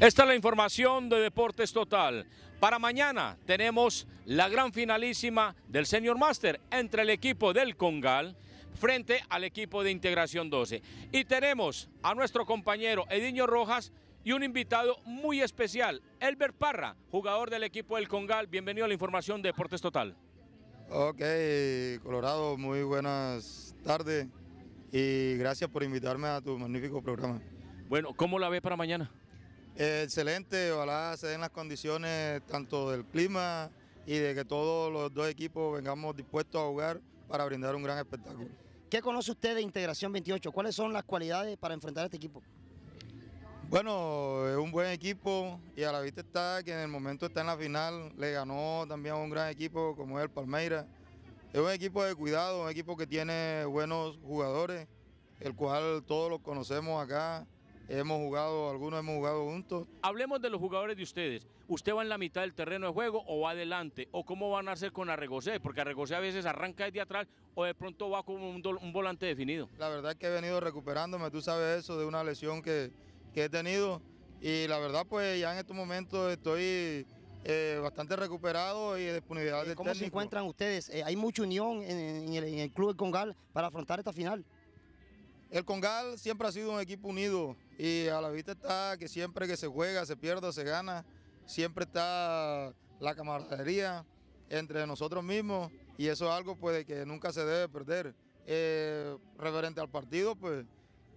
Esta es la información de Deportes Total. Para mañana tenemos la gran finalísima del Senior Master entre el equipo del Congal frente al equipo de Integración 12. Y tenemos a nuestro compañero Ediño Rojas y un invitado muy especial, Elbert Parra, jugador del equipo del Congal. Bienvenido a la información de Deportes Total. Ok, Colorado, muy buenas tardes y gracias por invitarme a tu magnífico programa. Bueno, ¿cómo la ve para mañana? excelente, ojalá se den las condiciones tanto del clima y de que todos los dos equipos vengamos dispuestos a jugar para brindar un gran espectáculo. ¿Qué conoce usted de Integración 28? ¿Cuáles son las cualidades para enfrentar a este equipo? Bueno, es un buen equipo y a la vista está que en el momento está en la final, le ganó también a un gran equipo como es el Palmeiras. Es un equipo de cuidado, un equipo que tiene buenos jugadores, el cual todos los conocemos acá hemos jugado, algunos hemos jugado juntos. Hablemos de los jugadores de ustedes. ¿Usted va en la mitad del terreno de juego o va adelante? ¿O cómo van a hacer con Arregocé? Porque Arregocé a veces arranca desde atrás o de pronto va como un, volante definido. La verdad es que he venido recuperándome, tú sabes eso, de una lesión que, he tenido. Y la verdad, pues ya en estos momentos estoy eh, bastante recuperado y disponibilidad eh, de ¿Cómo se encuentran ustedes? Eh, ¿Hay mucha unión en, el, el club de Congal para afrontar esta final? El Congal siempre ha sido un equipo unido y a la vista está que siempre que se juega, se pierde, se gana, siempre está la camaradería entre nosotros mismos y eso es algo pues, que nunca se debe perder. Eh, referente al partido, pues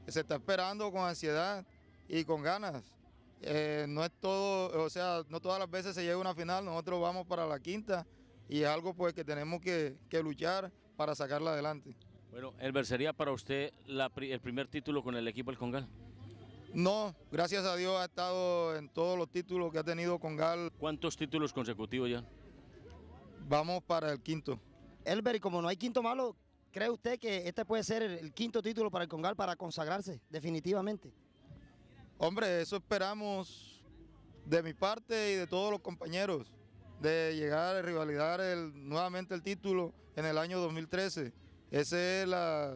se está esperando con ansiedad y con ganas. Eh, no es todo, o sea, no todas las veces se llega a una final, nosotros vamos para la quinta y es algo pues que tenemos que luchar para sacarla adelante. Bueno, Elber, ¿sería para usted el primer título con el equipo del Congal? No, gracias a Dios ha estado en todos los títulos que ha tenido Congal. ¿Cuántos títulos consecutivos ya? Vamos para el quinto. Elber, como no hay quinto malo, ¿cree usted que este puede ser el quinto título para el Congal para consagrarse definitivamente? Hombre, eso esperamos de mi parte y de todos los compañeros, de llegar a rivalizar nuevamente el título en el año 2013 esas es la,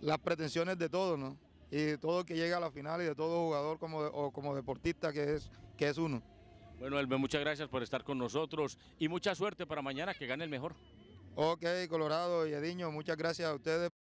las pretensiones de todos, ¿no? Y de todo que llega a la final y de todo jugador como, o como deportista que es, que es uno. Bueno, Elbe, muchas gracias por estar con nosotros y mucha suerte para mañana, que gane el mejor. Ok, Colorado y Ediño, muchas gracias a ustedes.